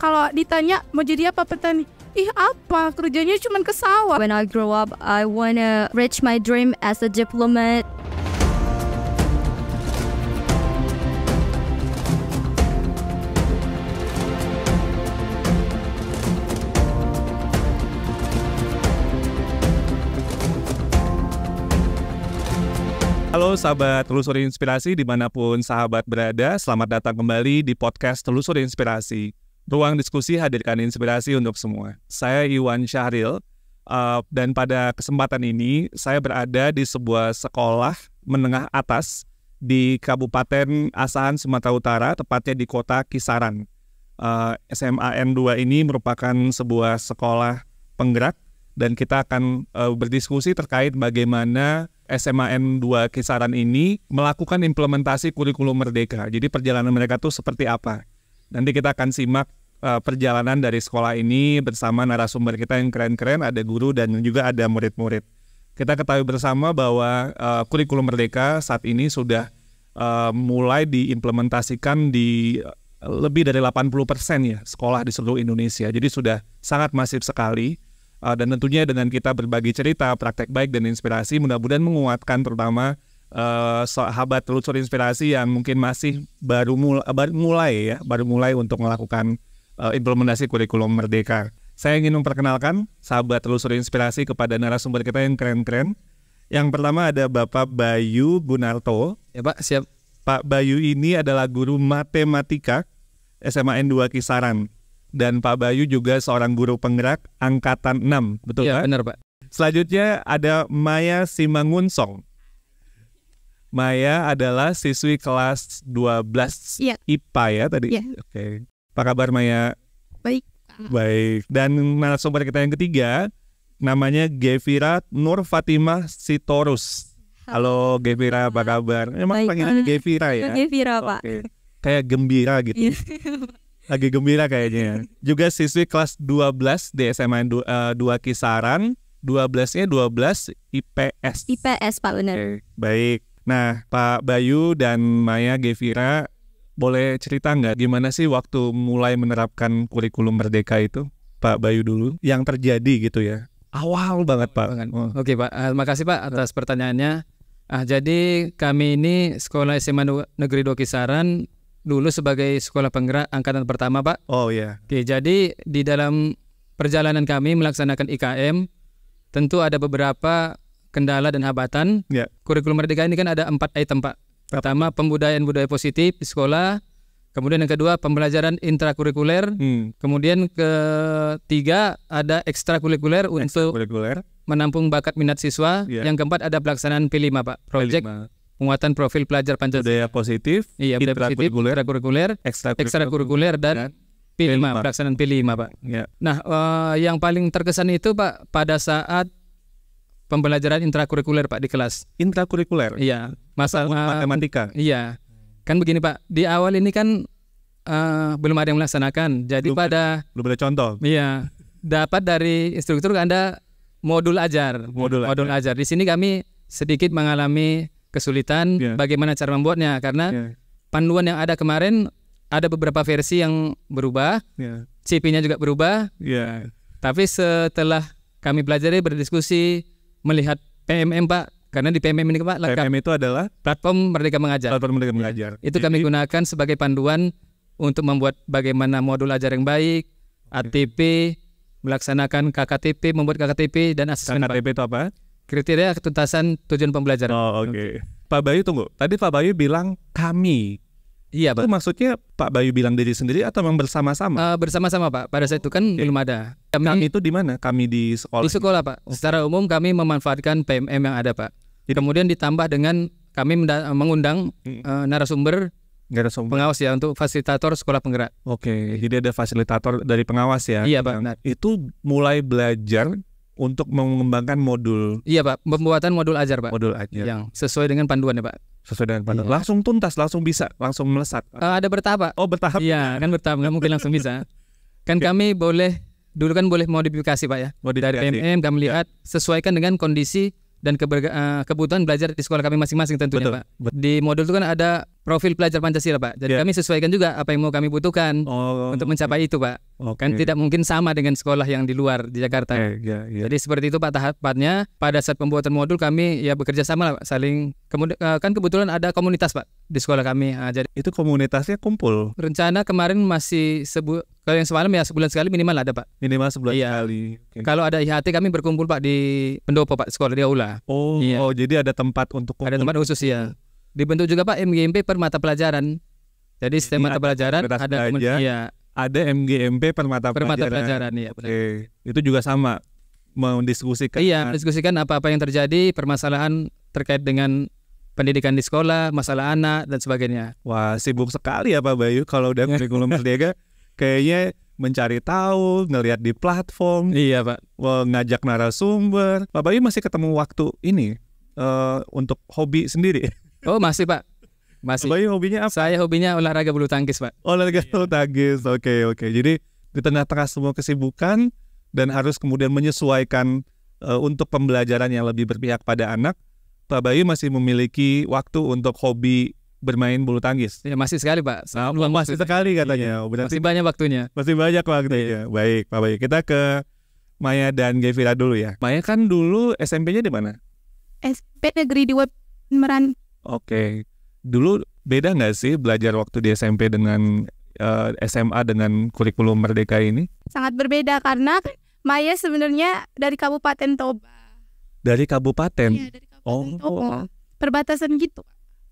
kalau ditanya mau jadi apa petani ih apa kerjanya cuma ke sawah when I grow up I wanna reach my dream as a diplomat Halo sahabat Telusuri Inspirasi dimanapun sahabat berada, selamat datang kembali di podcast Telusuri Inspirasi. Ruang diskusi hadirkan inspirasi untuk semua. Saya Iwan Syahril, uh, dan pada kesempatan ini saya berada di sebuah sekolah menengah atas di Kabupaten Asahan, Sumatera Utara, tepatnya di kota Kisaran. Uh, SMA N2 ini merupakan sebuah sekolah penggerak dan kita akan uh, berdiskusi terkait bagaimana SMA N2 Kisaran ini melakukan implementasi kurikulum merdeka. Jadi perjalanan mereka itu seperti apa. Nanti kita akan simak Eh, perjalanan dari sekolah ini bersama narasumber kita yang keren-keren, ada guru dan juga ada murid-murid. Kita ketahui bersama bahwa uh, kurikulum merdeka saat ini sudah uh, mulai diimplementasikan di lebih dari 80 persen ya sekolah di seluruh Indonesia. Jadi sudah sangat masif sekali uh, dan tentunya dengan kita berbagi cerita, praktek baik dan inspirasi mudah-mudahan menguatkan terutama uh, sahabat telusur inspirasi yang mungkin masih baru mulai, baru mulai ya, baru mulai untuk melakukan Eh, implementasi kurikulum merdeka. Saya ingin memperkenalkan sahabat telusur inspirasi kepada narasumber kita yang keren-keren. Yang pertama ada Bapak Bayu Gunarto. Ya Pak, siap. Pak Bayu ini adalah guru matematika SMA N2 Kisaran. Dan Pak Bayu juga seorang guru penggerak angkatan 6, betul ya, Pak? Iya, benar Pak. Selanjutnya ada Maya Simangunsong. Maya adalah siswi kelas 12 ya. IPA ya tadi. Ya. Oke. Okay. Apa kabar Maya? Baik. Baik. Dan narasumber kita yang ketiga namanya Gevira Nur Fatimah Sitorus. Halo Gevira, apa kabar? Emang Baik. Gevira ya? Gevira, Pak. Okay. Kayak gembira gitu. Iya. Lagi gembira kayaknya. Ya. Juga siswi kelas 12 di SMA 2, 2 Kisaran. 12-nya 12 IPS. IPS, Pak benar. Baik. Nah, Pak Bayu dan Maya Gevira boleh cerita nggak gimana sih waktu mulai menerapkan kurikulum merdeka itu, Pak Bayu dulu, yang terjadi gitu ya? Awal banget Pak. Oh. Oke Pak, uh, eh, makasih Pak atas pertanyaannya. Ah, jadi kami ini sekolah SMA Negeri Dua Kisaran dulu sebagai sekolah penggerak angkatan pertama Pak. Oh iya. Yeah. Oke, jadi di dalam perjalanan kami melaksanakan IKM tentu ada beberapa kendala dan hambatan. Yeah. Kurikulum Merdeka ini kan ada empat item Pak. Pertama pembudayaan budaya positif di sekolah. Kemudian yang kedua pembelajaran intrakurikuler. Hmm. Kemudian ketiga ada ekstrakurikuler untuk menampung bakat minat siswa. Yeah. Yang keempat ada pelaksanaan P5, Pak. Project penguatan profil pelajar Pancasila. Budaya positif, iya, budaya intrakurikuler, intrakurikuler, ekstrakurikuler dan P5, P5 pelaksanaan p Pak. Yeah. Nah, uh, yang paling terkesan itu Pak pada saat pembelajaran intrakurikuler Pak di kelas. Intrakurikuler. Iya, masalah oh, matematika. Iya. Kan begini Pak, di awal ini kan uh, belum ada yang melaksanakan. Jadi belum, pada belum ada contoh. Iya. Dapat dari instruktur Anda modul ajar. Modul, modul ajar. ajar. Di sini kami sedikit mengalami kesulitan yeah. bagaimana cara membuatnya karena yeah. panduan yang ada kemarin ada beberapa versi yang berubah. Yeah. CP-nya juga berubah. Yeah. Tapi setelah kami pelajari berdiskusi melihat PMM Pak karena di PMM ini Pak PMM itu adalah platform Merdeka Mengajar. Platform Merdeka Mengajar. itu Jadi, kami gunakan sebagai panduan untuk membuat bagaimana modul ajar yang baik, ATP, melaksanakan KKTP, membuat KKTP dan asesmen. KKTP itu apa? Kriteria ketuntasan tujuan pembelajaran. Oh, oke. Okay. Pak Bayu tunggu. Tadi Pak Bayu bilang kami Iya, Pak. Itu maksudnya Pak Bayu bilang diri sendiri atau memang bersama-sama? Uh, bersama-sama, Pak. Pada saat itu kan okay. belum ada. Kami, kami itu di mana? Kami di sekolah. Di sekolah, Pak. Okay. Secara umum kami memanfaatkan PMM yang ada, Pak. Jadi, Kemudian ditambah dengan kami mengundang uh, narasumber Narasumber. Pengawas ya untuk fasilitator sekolah penggerak. Oke, okay. jadi ada fasilitator dari pengawas ya. Iya, Pak. Benar. itu mulai belajar untuk mengembangkan modul. Iya, Pak. Pembuatan modul ajar, Pak. Modul ajar. Yang sesuai dengan panduan ya, Pak sesuai dengan pandangan. Iya. Langsung tuntas, langsung bisa, langsung melesat. Uh, ada bertahap. Oh bertahap. Iya kan bertahap, nggak mungkin langsung bisa. Kan okay. kami boleh dulu kan boleh modifikasi pak ya. Modifikasi. Dari PMM kami iya. lihat ya. sesuaikan dengan kondisi dan keberga, eh, kebutuhan belajar di sekolah kami masing-masing tentunya betul, pak. Betul. Di modul itu kan ada profil pelajar Pancasila pak. Jadi ya. kami sesuaikan juga apa yang mau kami butuhkan oh, untuk mencapai okay. itu pak. Okay. Oh, kan tidak mungkin sama dengan sekolah yang di luar di Jakarta. Yeah, yeah, yeah. Jadi seperti itu pak tahapannya. Pada saat pembuatan modul kami ya bekerja sama lah, pak, saling eh, kan kebetulan ada komunitas pak di sekolah kami. Nah, jadi itu komunitasnya kumpul. Rencana kemarin masih sebu kalau yang semalam ya sebulan sekali minimal ada pak. Minimal sebulan iya. sekali. Okay. Kalau ada IHT kami berkumpul pak di pendopo pak sekolah di aula. Oh, iya. oh jadi ada tempat untuk kumpul. Ada tempat khusus ya. Dibentuk juga pak MGMP per mata pelajaran. Jadi setiap iya, mata pelajaran ada, ada ya ada MGMP permata, permata pelajaran. pelajaran ya, Oke. Itu juga sama mendiskusikan. Iya, mendiskusikan apa-apa yang terjadi, permasalahan terkait dengan pendidikan di sekolah, masalah anak dan sebagainya. Wah, sibuk sekali ya Pak Bayu kalau udah kurikulum Merdeka. Kayaknya mencari tahu, ngelihat di platform. Iya, Pak. Ngajak narasumber. Pak Bayu masih ketemu waktu ini uh, untuk hobi sendiri. Oh, masih, Pak. Masih. Bayu hobinya apa? Saya hobinya olahraga bulu tangkis, Pak. Olahraga bulu iya. bulu tangkis. Oke, okay, oke. Okay. Jadi di tengah-tengah semua kesibukan dan harus kemudian menyesuaikan uh, untuk pembelajaran yang lebih berpihak pada anak, Pak Bayu masih memiliki waktu untuk hobi bermain bulu tangkis. Ya, masih sekali, Pak. Nah, masih waktunya. sekali iya. katanya. Iya. masih banyak waktunya. Masih banyak waktunya. Iya. Ya. Baik, Pak Bayu. Kita ke Maya dan Gevira dulu ya. Maya kan dulu SMP-nya di mana? SMP Negeri di 2 Meran. Oke dulu beda nggak sih belajar waktu di SMP dengan uh, eh, SMA dengan kurikulum Merdeka ini? Sangat berbeda karena Maya sebenarnya dari Kabupaten Toba. Dari kabupaten? Iya, dari kabupaten oh. Toba. Perbatasan gitu.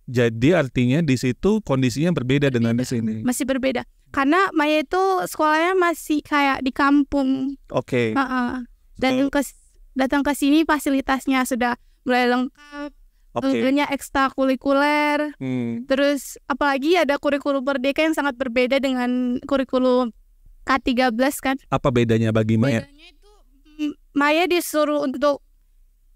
Jadi artinya di situ kondisinya berbeda, berbeda dengan di sini. Masih berbeda. Karena Maya itu sekolahnya masih kayak di kampung. Oke. Okay. Uh -uh. Dan so, ke datang ke sini fasilitasnya sudah mulai lengkap Tentunya ekstra ekstrakurikuler. Hmm. Terus apalagi ada kurikulum merdeka yang sangat berbeda dengan kurikulum K13 kan. Apa bedanya bagi Maya? Bedanya itu mm, Maya disuruh untuk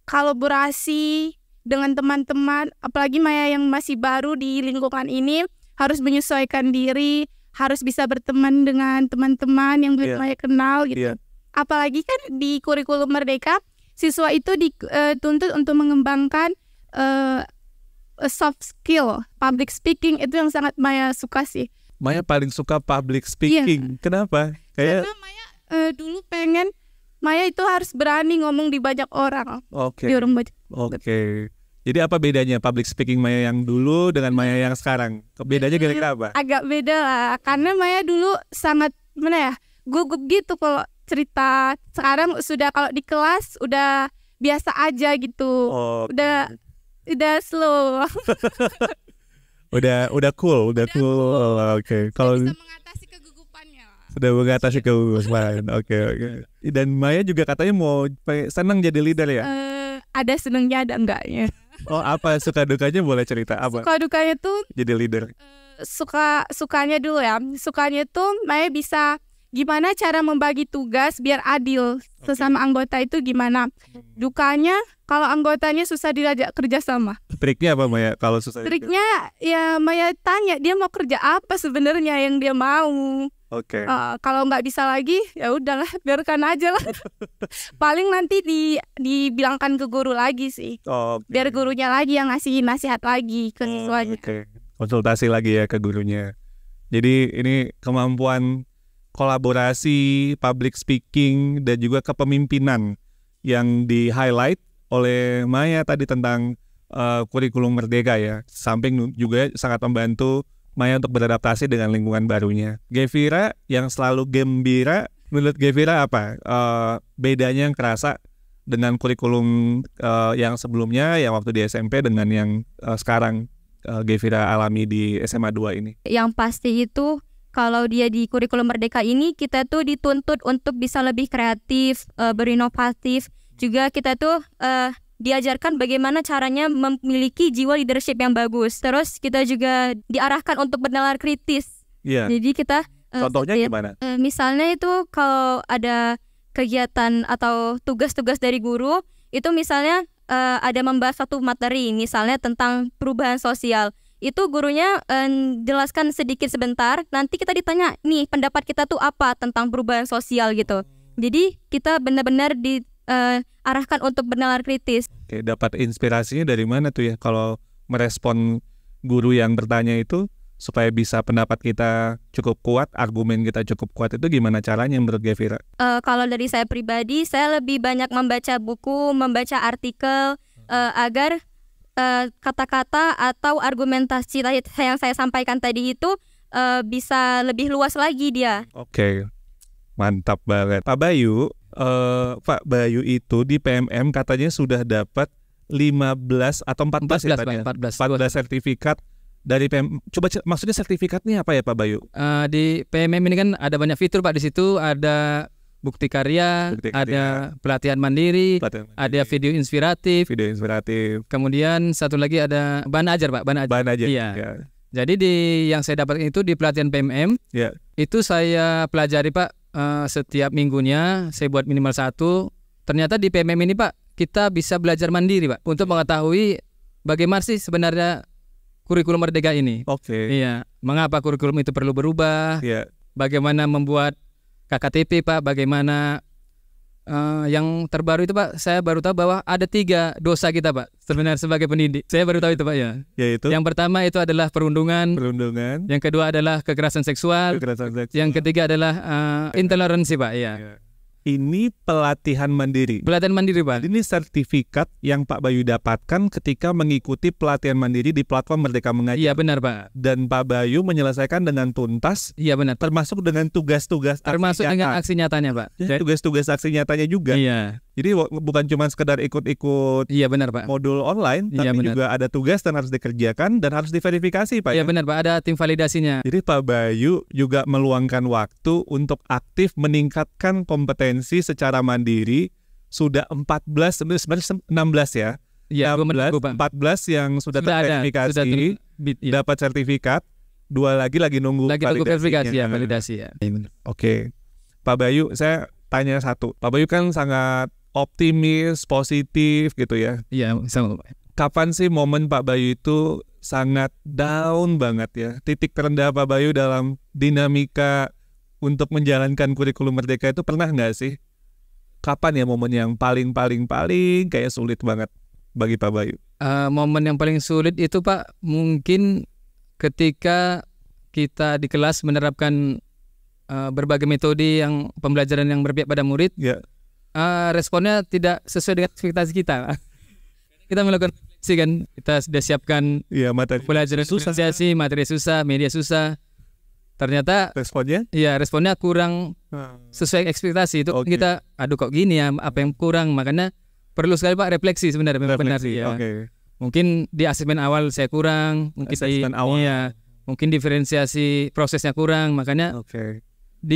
kolaborasi dengan teman-teman, apalagi Maya yang masih baru di lingkungan ini harus menyesuaikan diri, harus bisa berteman dengan teman-teman yang belum yeah. Maya kenal gitu. Yeah. Apalagi kan di kurikulum merdeka siswa itu eh, dituntut untuk mengembangkan uh, soft skill public speaking itu yang sangat Maya suka sih. Maya paling suka public speaking. Yeah. Kenapa? Kayak... Karena Maya uh, dulu pengen Maya itu harus berani ngomong di banyak orang. Okay. Di orang banyak. Oke. Okay. Jadi apa bedanya public speaking Maya yang dulu dengan Maya yang sekarang? Bedanya hmm, kira-kira apa? Agak beda lah, karena Maya dulu sangat mana ya gugup gitu kalau cerita. Sekarang sudah kalau di kelas udah biasa aja gitu. Oh, udah udah slow udah udah cool udah, udah cool, cool. Oh, oke okay. kalau bisa mengatasi kegugupannya sudah mengatasi kegugupan oke okay, oke dan Maya juga katanya mau senang jadi leader ya uh, ada senangnya ada enggaknya oh apa suka dukanya boleh cerita apa suka dukanya tuh jadi leader uh, suka sukanya dulu ya sukanya tuh Maya bisa gimana cara membagi tugas biar adil sesama anggota itu gimana hmm. dukanya kalau anggotanya susah diajak kerja sama triknya apa Maya kalau susah triknya ya Maya tanya dia mau kerja apa sebenarnya yang dia mau Oke. Okay. Uh, eh, kalau nggak bisa lagi, ya udahlah, biarkan aja lah. Paling nanti di dibilangkan ke guru lagi sih. okay. Biar gurunya lagi yang ngasih nasihat lagi ke siswanya. Oke. Okay. Konsultasi lagi ya ke gurunya. Jadi ini kemampuan kolaborasi, public speaking, dan juga kepemimpinan yang di-highlight oleh Maya tadi tentang uh, kurikulum merdeka ya. Samping juga sangat membantu Maya untuk beradaptasi dengan lingkungan barunya. Gevira yang selalu gembira, menurut Gevira apa uh, bedanya yang kerasa dengan kurikulum uh, yang sebelumnya, yang waktu di SMP dengan yang uh, sekarang uh, Gevira alami di SMA 2 ini? Yang pasti itu kalau dia di kurikulum merdeka ini kita tuh dituntut untuk bisa lebih kreatif, uh, berinovatif. Juga kita tuh uh, diajarkan bagaimana caranya memiliki jiwa leadership yang bagus. Terus kita juga diarahkan untuk bernalar kritis. Yeah. Jadi kita uh, contohnya setiap, gimana? Uh, misalnya itu kalau ada kegiatan atau tugas-tugas dari guru itu misalnya uh, ada membahas satu materi misalnya tentang perubahan sosial itu gurunya um, jelaskan sedikit sebentar nanti kita ditanya nih pendapat kita tuh apa tentang perubahan sosial gitu jadi kita benar-benar diarahkan eh, uh, untuk benar kritis Oke, dapat inspirasinya dari mana tuh ya kalau merespon guru yang bertanya itu supaya bisa pendapat kita cukup kuat, argumen kita cukup kuat itu gimana caranya menurut Gevira? Uh, kalau dari saya pribadi, saya lebih banyak membaca buku, membaca artikel uh, agar Eh, kata-kata uh, atau argumentasi yang saya sampaikan tadi itu uh, bisa lebih luas lagi dia. Oke, mantap banget. Pak Bayu, uh, Pak Bayu itu di PMM katanya sudah dapat 15 atau 14, belas? ya tadi. 14, 14 sertifikat dari PM. Coba maksudnya sertifikatnya apa ya Pak Bayu? Uh, di PMM ini kan ada banyak fitur Pak di situ ada bukti karya, bukti karya ada pelatihan mandiri, pelatihan mandiri, ada video inspiratif, video inspiratif. Kemudian satu lagi ada bahan ajar, Pak, bahan ajar. Bahan ajar. Iya. Ya. Jadi di yang saya dapatkan itu di pelatihan PMM, ya. itu saya pelajari Pak uh, setiap minggunya saya buat minimal satu. Ternyata di PMM ini Pak kita bisa belajar mandiri Pak untuk mengetahui bagaimana sih sebenarnya kurikulum merdeka ini. Oke. Okay. Iya. Mengapa kurikulum itu perlu berubah? Iya. Bagaimana membuat KKTP Pak bagaimana uh, yang terbaru itu Pak saya baru tahu bahwa ada tiga dosa kita Pak sebenarnya sebagai pendidik saya baru tahu itu Pak ya yaitu yang pertama itu adalah perundungan perundungan yang kedua adalah kekerasan seksual kekerasan seksual yang ketiga adalah uh, intoleransi Pak ya yeah ini pelatihan mandiri. Pelatihan mandiri, Pak. Ini sertifikat yang Pak Bayu dapatkan ketika mengikuti pelatihan mandiri di platform Merdeka Mengajar. Iya, benar, Pak. Dan Pak Bayu menyelesaikan dengan tuntas. Iya, benar. Termasuk dengan tugas-tugas Termasuk aksi dengan aksi nyatanya, Pak. Ya, tugas-tugas aksi nyatanya juga. Iya. Jadi bukan cuma sekedar ikut-ikut Iya benar Pak. Modul online iya, tapi iya, benar. juga ada tugas dan harus dikerjakan dan harus diverifikasi Pak. Iya ya? benar Pak, ada tim validasinya. Jadi Pak Bayu juga meluangkan waktu untuk aktif meningkatkan kompetensi secara mandiri sudah 14 sebenarnya 16 ya. Iya, 16, 14 yang sudah, sudah terverifikasi, ter, ya. dapat sertifikat, dua lagi lagi nunggu lagi verifikasi ya, validasi ya. Iya, Oke. Okay. Pak Bayu, saya tanya satu. Pak Bayu kan sangat optimis, positif gitu ya. Iya, sama Kapan sih momen Pak Bayu itu sangat down banget ya? Titik terendah Pak Bayu dalam dinamika untuk menjalankan kurikulum merdeka itu pernah nggak sih? Kapan ya momen yang paling-paling-paling kayak sulit banget bagi Pak Bayu? Uh, momen yang paling sulit itu Pak mungkin ketika kita di kelas menerapkan uh, berbagai metode yang pembelajaran yang berpihak pada murid. Yeah uh, responnya tidak sesuai dengan ekspektasi kita kita melakukan sih kan kita sudah siapkan ya, materi pelajaran susah sih materi susah media susah ternyata responnya ya responnya kurang hmm. sesuai ekspektasi itu okay. kita aduh kok gini ya apa yang kurang makanya perlu sekali pak refleksi sebenarnya benar ya okay. mungkin di asesmen awal saya kurang mungkin asesmen di, awal ya mungkin diferensiasi prosesnya kurang makanya okay.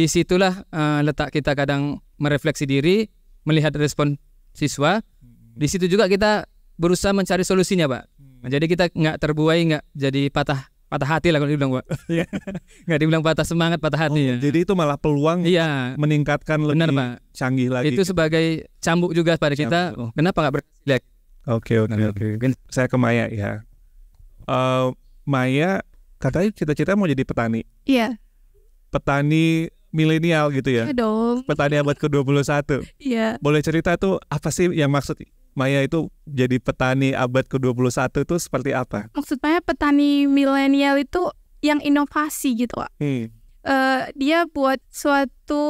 situlah uh, letak kita kadang merefleksi diri melihat respon siswa. Hmm. Di situ juga kita berusaha mencari solusinya, Pak. Hmm. jadi kita nggak terbuai, nggak jadi patah patah hati lah kalau dibilang, Pak. Iya. nggak dibilang patah semangat, patah hati oh, ya. Jadi itu malah peluang iya, meningkatkan lebih benar, Pak. canggih lagi. Itu sebagai cambuk juga pada kita. Oh, kenapa nggak berhasil? Oke, oke, oke. Saya ke Maya ya. Uh, Maya katanya cita-cita mau jadi petani. Iya. Petani milenial gitu ya. Iya dong. Petani abad ke-21. Iya. Boleh cerita tuh apa sih yang maksud Maya itu jadi petani abad ke-21 itu seperti apa? Maksud Maya petani milenial itu yang inovasi gitu, Pak. Hmm. Uh, dia buat suatu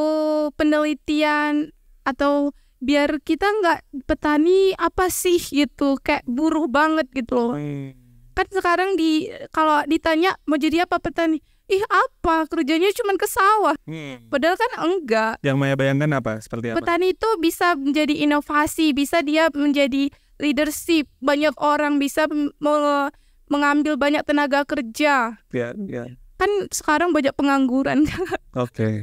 penelitian atau biar kita nggak petani apa sih gitu kayak buruh banget gitu loh. Hmm. Kan sekarang di kalau ditanya mau jadi apa petani? ih apa kerjanya cuma ke sawah hmm. padahal kan enggak yang Maya bayangkan apa seperti apa petani itu bisa menjadi inovasi bisa dia menjadi leadership banyak orang bisa mengambil banyak tenaga kerja ya, ya. kan sekarang banyak pengangguran oke okay.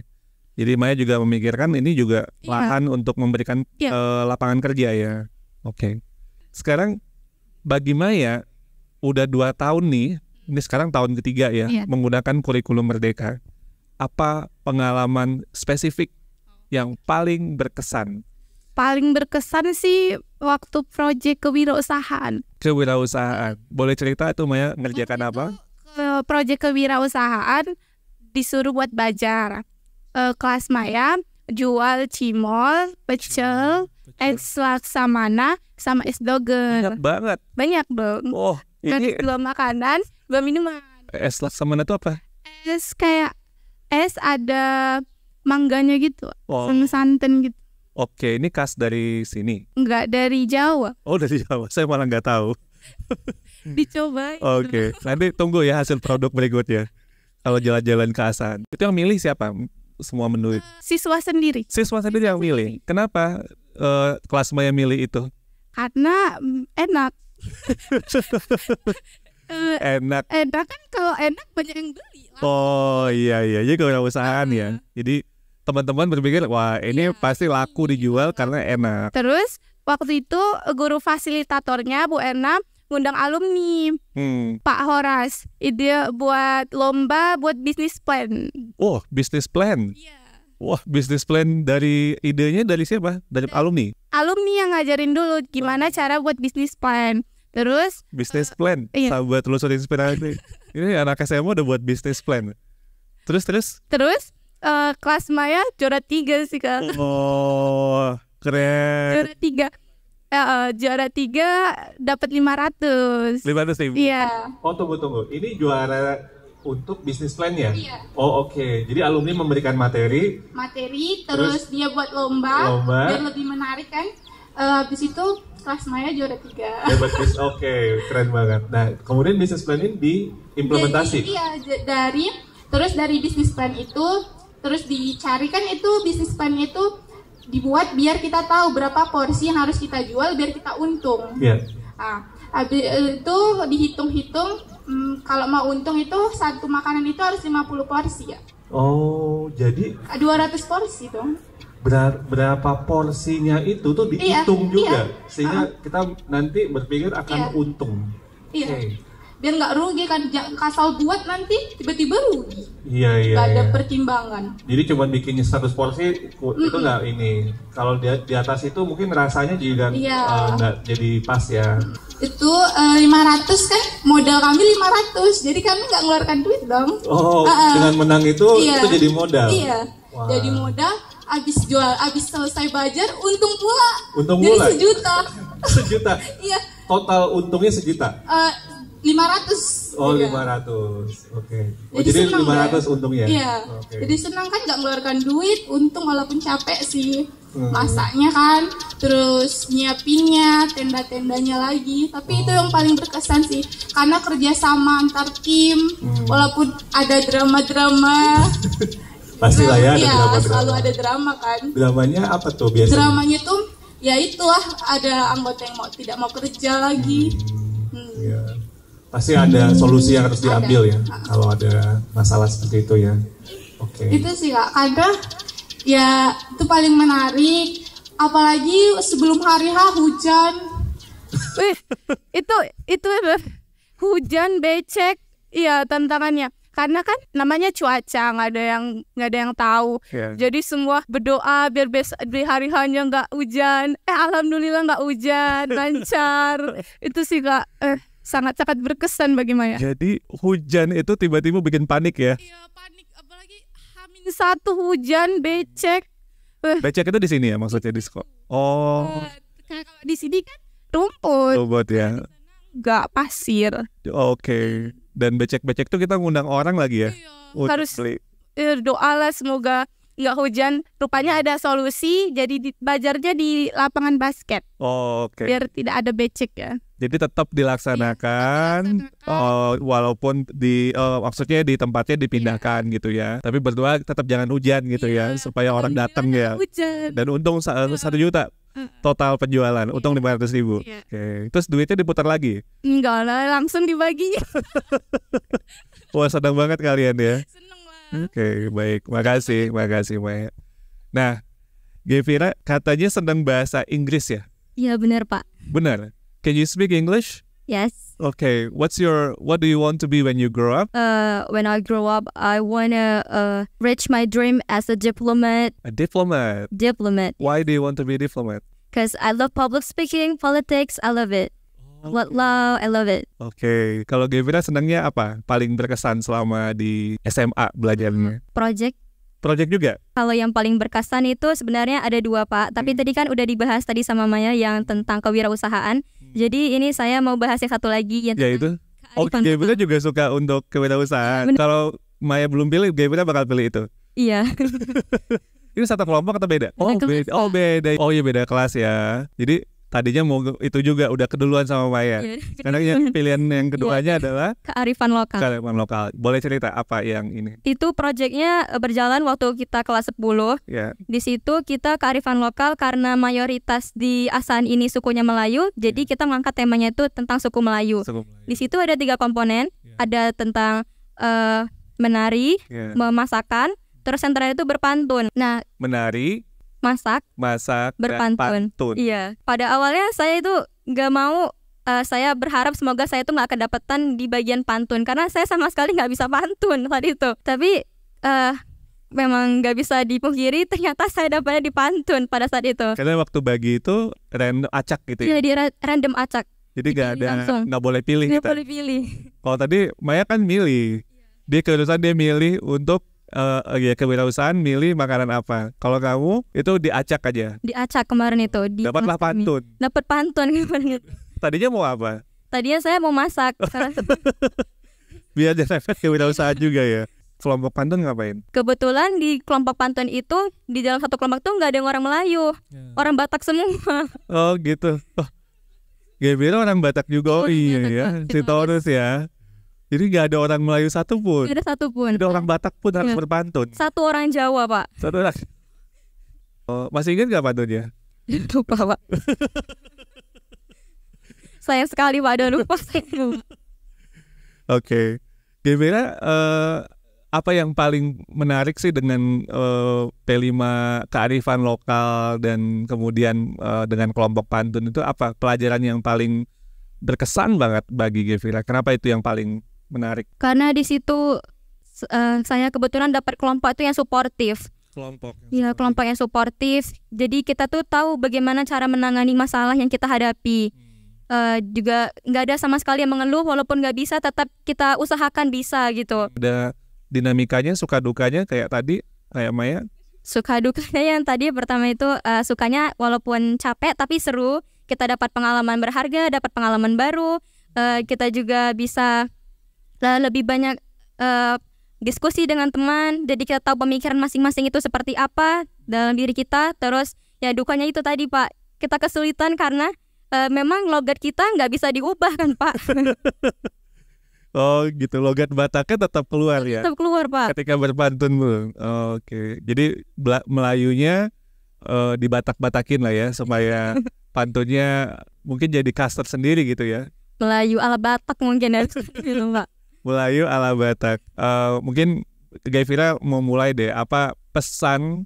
jadi Maya juga memikirkan ini juga ya. lahan untuk memberikan ya. uh, lapangan kerja ya oke okay. sekarang bagi Maya udah dua tahun nih ini sekarang tahun ketiga ya, ya. menggunakan kurikulum merdeka. Apa pengalaman spesifik yang paling berkesan? Paling berkesan sih waktu proyek kewirausahaan. Kewirausahaan. Boleh cerita itu Maya ngerjakan itu, apa? Ke eh, proyek kewirausahaan disuruh buat bajar. E, eh, kelas Maya jual cimol, pecel, es laksamana sama es doger. Banyak banget. Banyak dong. Oh, ini dua makanan dua minuman es laksamana itu apa es kayak es ada mangganya gitu oh. sama santan gitu Oke, ini khas dari sini? Enggak, dari Jawa. Oh, dari Jawa. Saya malah nggak tahu. Dicoba. Oke, okay. nanti tunggu ya hasil produk berikutnya. Kalau jalan-jalan ke Asahan. Itu yang milih siapa? Semua menu uh, Siswa sendiri. Siswa sendiri Siswa yang milih. Sendiri. Kenapa uh, kelas Maya milih itu? Karena mm, enak. Eh, enak enak kan kalau enak banyak yang beli oh iya iya jadi usahaan uh, ya jadi teman-teman berpikir wah ini iya, pasti laku iya. dijual iya. karena enak terus waktu itu guru fasilitatornya Bu Erna ngundang alumni hmm. Pak Horas ide buat lomba buat bisnis plan oh bisnis plan iya. Wah, bisnis plan dari idenya dari siapa? Dari alumni. Alumni yang ngajarin dulu gimana cara buat bisnis plan. Terus uh, plan, uh, iya. sahabat telusur inspirasi. Ini anak SMA udah buat business plan. Terus terus? Terus uh, kelas Maya juara tiga sih kan. Oh keren. Juara tiga. Uh, juara tiga dapat lima Lima ratus ribu? Iya Oh tunggu tunggu, ini juara untuk bisnis plan ya? Iya. Oh oke, okay. jadi alumni memberikan materi. Materi, terus, terus dia buat lomba, lomba, biar lebih menarik kan? uh, habis itu kelas Maya juara tiga. Hebat ya, oke, okay. keren banget. Nah, kemudian bisnis plan ini diimplementasi. iya, dari terus dari bisnis plan itu terus dicari kan itu bisnis plan itu dibuat biar kita tahu berapa porsi yang harus kita jual biar kita untung. Iya. Yeah. Nah, habis eh, itu dihitung-hitung hmm, kalau mau untung itu satu makanan itu harus 50 porsi ya. Oh, jadi 200 porsi dong berapa porsinya itu tuh iya, dihitung iya, juga iya. sehingga uh -huh. kita nanti berpikir akan iya. untung. Iya. Okay. Biar nggak rugi kan kasal buat nanti tiba-tiba rugi. Iya iya. ada iya. pertimbangan. Jadi cuma bikin 100 porsi itu mm -mm. nggak ini. Kalau di, di atas itu mungkin rasanya juga iya. Eh, nggak uh, jadi pas ya. Itu uh, eh, 500 kan modal kami 500. Jadi kami nggak ngeluarkan duit dong. Oh, uh -uh. dengan menang itu iya. itu jadi modal. Iya. Wow. Jadi modal abis jual abis selesai belajar untung pula untung jadi sejuta sejuta iya total untungnya sejuta eh, lima uh, ratus oh iya. lima ratus oke oh, jadi lima ratus untung ya iya okay. jadi senang kan nggak mengeluarkan duit untung walaupun capek sih hmm. masaknya kan terus nyiapinnya tenda-tendanya lagi tapi oh. itu hmm. yang paling berkesan sih karena kerjasama antar tim hmm. walaupun ada drama-drama Pasti lah ya, ada ya, drama, drama selalu ada drama kan. Dramanya apa tuh biasanya? Dramanya tuh ya itulah ada anggota yang mau tidak mau kerja lagi. Hmm. Hmm. Ya. Pasti ada solusi yang harus diambil ada. ya nah. kalau ada masalah seperti itu ya. Oke. Okay. Itu sih kak. ada? ya itu paling menarik. Apalagi sebelum hari H hujan. Wih, itu itu hujan becek. Iya tantangannya karena kan namanya cuaca nggak ada yang nggak ada yang tahu yeah. jadi semua berdoa biar besok di hari hanya nggak hujan eh alhamdulillah nggak hujan lancar itu sih kak eh, sangat sangat berkesan bagi Maya jadi hujan itu tiba-tiba bikin panik ya iya panik apalagi hamin satu hujan becek eh. becek itu di sini ya maksudnya di sekolah oh eh, kalau di sini kan rumput rumput ya nggak pasir oke okay dan becek-becek tuh kita ngundang orang lagi ya. Iya. Harus ya, doa lah semoga nggak hujan. Rupanya ada solusi, jadi di, bajarnya di lapangan basket. Oh, Oke. Okay. Biar tidak ada becek ya. Jadi tetap dilaksanakan, iya, dilaksanakan. Oh, walaupun di uh, maksudnya di tempatnya dipindahkan iya. gitu ya. Tapi berdua tetap jangan hujan gitu ya, iya, ya, supaya orang datang ya. Hujan. Dan untung satu juta total penjualan iya. untung lima ratus ribu yeah. oke okay. terus duitnya diputar lagi enggak lah langsung dibagi wah seneng banget kalian ya seneng lah oke okay, baik makasih makasih Maya nah Gevira katanya seneng bahasa Inggris ya iya benar pak benar can you speak English Yes. Okay. What's your What do you want to be when you grow up? Uh, when I grow up, I wanna uh reach my dream as a diplomat. A diplomat. Diplomat. Why do you want to be a diplomat? Cause I love public speaking, politics. I love it. What okay. I love it. okay. kalau Gevina senangnya apa? Paling berkesan selama di SMA belajarnya? Project. Project juga? Kalau yang paling berkesan itu sebenarnya ada dua pak, tapi hmm. tadi kan udah dibahas tadi sama Maya yang tentang kewirausahaan. Jadi ini saya mau bahas yang satu lagi yang ya, Oke, Oh, Gebita juga suka untuk kewirausahaan. Bener. Kalau Maya belum pilih, Gebita bakal pilih itu. Iya. ini satu kelompok atau beda? Oh, beda. Oh, beda. Oh, iya beda kelas ya. Jadi tadinya mau itu juga udah keduluan sama Maya. Ya, Karena pilihan yang keduanya ya. adalah kearifan lokal. Kearifan lokal. Boleh cerita apa yang ini? Itu proyeknya eh, berjalan waktu kita kelas 10. Ya. Di situ kita kearifan lokal karena mayoritas di Asahan ini sukunya Melayu, ya. jadi iya. kita mengangkat temanya itu tentang suku Melayu. Suku Melayu. Di situ ada tiga komponen, ya. ada tentang uh, menari, ya. memasakan, terus yang terakhir itu berpantun. Nah, menari, masak, masak berpantun. Dan Iya. Pada awalnya saya itu nggak mau uh, saya berharap semoga saya itu nggak kedapatan di bagian pantun karena saya sama sekali nggak bisa pantun saat itu. Tapi uh, memang nggak bisa dipungkiri ternyata saya dapatnya di pantun pada saat itu. Karena waktu bagi itu random acak gitu ya. Iya, di ra- random acak. Jadi nggak ada nggak boleh pilih. Nggak boleh pilih. Kalau tadi Maya kan milih. Dia kebetulan dia milih untuk uh, eh, ya kewirausahaan milih makanan apa. Kalau kamu itu diacak aja. Diacak kemarin itu. Di Dapatlah pantun. Dapat pantun kemarin. Tadinya mau apa? Tadinya saya mau masak. Biar jadi kewirausahaan juga ya. Kelompok pantun ngapain? Kebetulan di kelompok pantun itu di dalam satu kelompok tuh nggak ada yang orang Melayu, ya. orang Batak semua. Oh gitu. Oh. Gabriel orang Batak juga, oh iya ya, si ya. Jadi nggak ada orang Melayu satupun. Gak ada satupun. Ada orang Batak pun harus berpantun. Satu orang Jawa pak. Satu orang. Oh, masih ingat nggak pantunnya? Lupa pak. Sayang sekali pak, ada lupa saya. Oke, okay. Gemera uh, eh, apa yang paling menarik sih dengan uh, eh, 5 kearifan lokal dan kemudian uh, dengan kelompok pantun itu apa pelajaran yang paling berkesan banget bagi Gevira? Kenapa itu yang paling menarik karena di situ uh, saya kebetulan dapat kelompok itu yang suportif kelompok ya kelompok yang suportif jadi kita tuh tahu bagaimana cara menangani masalah yang kita hadapi hmm. uh, juga nggak ada sama sekali yang mengeluh walaupun nggak bisa tetap kita usahakan bisa gitu ada dinamikanya suka dukanya kayak tadi kayak Maya suka dukanya yang tadi pertama itu uh, sukanya walaupun capek tapi seru kita dapat pengalaman berharga dapat pengalaman baru uh, kita juga bisa lah lebih banyak uh, diskusi dengan teman jadi kita tahu pemikiran masing-masing itu seperti apa dalam diri kita terus ya dukanya itu tadi pak kita kesulitan karena uh, memang logat kita nggak bisa diubah kan pak Oh gitu logat Bataknya tetap keluar ya. Tetap keluar pak. Ketika berpantun belum. Oh, Oke. Okay. Jadi Melayunya uh, dibatak-batakin lah ya supaya pantunnya mungkin jadi kaster sendiri gitu ya. Melayu ala Batak mungkin ya gitu pak. Melayu ala Batak. Uh, mungkin Gavira mau mulai deh apa pesan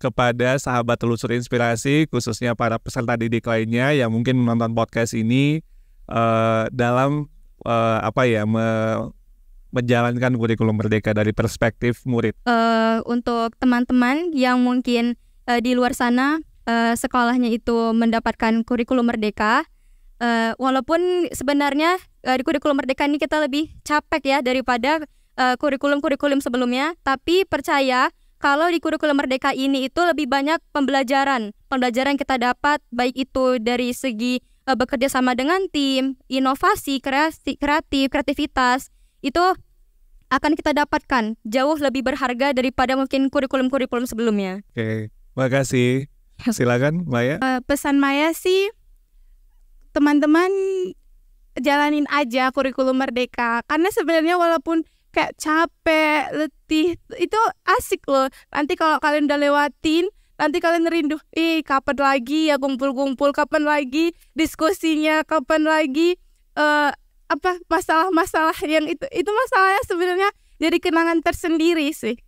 kepada sahabat telusur inspirasi khususnya para peserta didik lainnya yang mungkin menonton podcast ini uh, dalam uh, apa ya me menjalankan kurikulum merdeka dari perspektif murid. Uh, untuk teman-teman yang mungkin uh, di luar sana uh, sekolahnya itu mendapatkan kurikulum merdeka, uh, walaupun sebenarnya uh, di kurikulum merdeka ini kita lebih capek ya daripada eh, kurikulum-kurikulum uh, sebelumnya. Tapi percaya kalau di kurikulum merdeka ini itu lebih banyak pembelajaran, pembelajaran kita dapat baik itu dari segi uh, bekerja sama dengan tim, inovasi, kreasi, kreatif, kreativitas itu akan kita dapatkan jauh lebih berharga daripada mungkin kurikulum-kurikulum sebelumnya. Oke, makasih. Silakan Maya. Uh, pesan Maya sih teman-teman jalanin aja kurikulum merdeka karena sebenarnya walaupun kayak capek letih itu asik loh nanti kalau kalian udah lewatin nanti kalian rindu ih kapan lagi ya kumpul-kumpul kapan lagi diskusinya kapan lagi uh, apa masalah-masalah yang itu itu masalahnya sebenarnya jadi kenangan tersendiri sih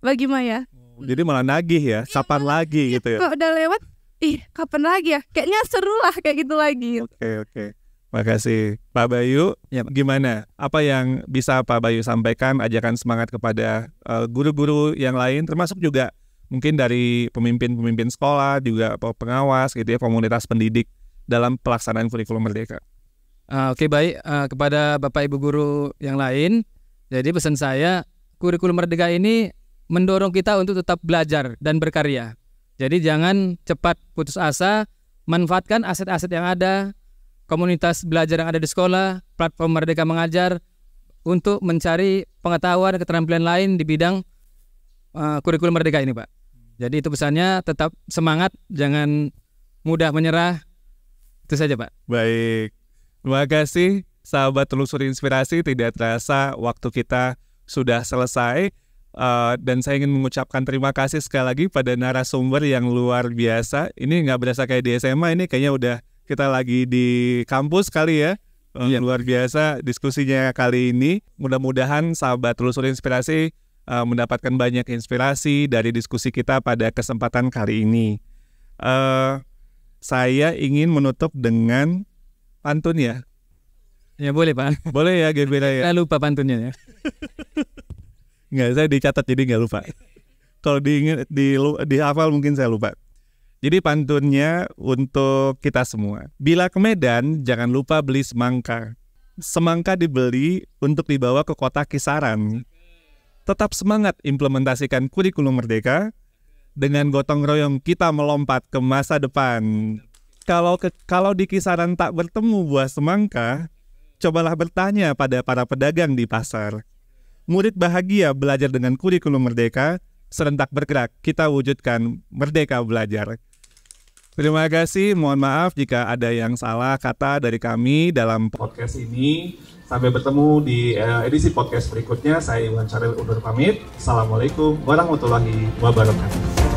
bagi Maya oh, jadi malah nagih ya iya, kapan lagi gitu ya kalau udah lewat ih kapan lagi ya kayaknya seru lah kayak gitu lagi oke okay, oke okay. Makasih. Pak Bayu, ya, Pak. gimana? Apa yang bisa Pak Bayu sampaikan, ajakan semangat kepada eh, guru-guru uh, yang lain, termasuk juga mungkin dari pemimpin-pemimpin sekolah, juga pengawas gitu ya, komunitas pendidik dalam pelaksanaan kurikulum merdeka? Uh, Oke okay, baik, uh, kepada Bapak Ibu guru yang lain, jadi pesan saya, kurikulum merdeka ini mendorong kita untuk tetap belajar dan berkarya. Jadi jangan cepat putus asa, manfaatkan aset-aset yang ada, komunitas belajar yang ada di sekolah, platform Merdeka Mengajar untuk mencari pengetahuan dan keterampilan lain di bidang uh, kurikulum Merdeka ini, Pak. Jadi itu pesannya tetap semangat, jangan mudah menyerah. Itu saja, Pak. Baik. Terima kasih sahabat telusuri inspirasi, tidak terasa waktu kita sudah selesai. Uh, dan saya ingin mengucapkan terima kasih sekali lagi pada narasumber yang luar biasa. Ini nggak berasa kayak di SMA, ini kayaknya udah kita lagi di kampus kali ya. Eh, iya. Luar biasa diskusinya kali ini. Mudah-mudahan sahabat telusur inspirasi uh, mendapatkan banyak inspirasi dari diskusi kita pada kesempatan kali ini. Uh, saya ingin menutup dengan pantun ya. Ya boleh Pak. Boleh ya gembira ya. Saya lupa pantunnya ya. nggak saya dicatat jadi nggak lupa. Kalau diingat di, di hafal mungkin saya lupa. Jadi pantunnya untuk kita semua. Bila ke Medan, jangan lupa beli semangka. Semangka dibeli untuk dibawa ke kota kisaran. Tetap semangat implementasikan kurikulum merdeka dengan gotong royong kita melompat ke masa depan. Kalau ke, kalau di kisaran tak bertemu buah semangka, cobalah bertanya pada para pedagang di pasar. Murid bahagia belajar dengan kurikulum merdeka, serentak bergerak, kita wujudkan merdeka belajar. Terima kasih. Mohon maaf jika ada yang salah kata dari kami dalam podcast ini. Sampai bertemu di eh, edisi podcast berikutnya. Saya Iwan Charil undur pamit. Assalamualaikum warahmatullahi wabarakatuh.